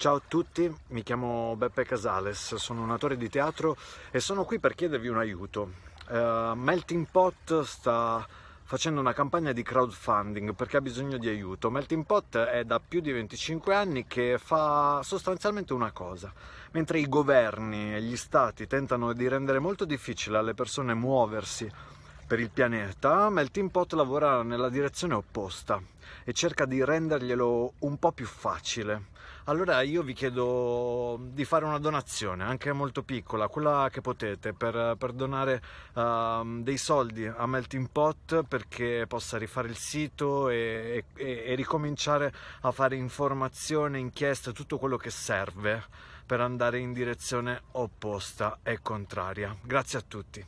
Ciao a tutti, mi chiamo Beppe Casales, sono un attore di teatro e sono qui per chiedervi un aiuto. Uh, Melting Pot sta facendo una campagna di crowdfunding perché ha bisogno di aiuto. Melting Pot è da più di 25 anni che fa sostanzialmente una cosa. Mentre i governi e gli stati tentano di rendere molto difficile alle persone muoversi per il pianeta, Melting Pot lavora nella direzione opposta e cerca di renderglielo un po' più facile allora io vi chiedo di fare una donazione, anche molto piccola, quella che potete, per, per donare uh, dei soldi a Melting Pot perché possa rifare il sito e, e, e ricominciare a fare informazione, inchieste, tutto quello che serve per andare in direzione opposta e contraria. Grazie a tutti.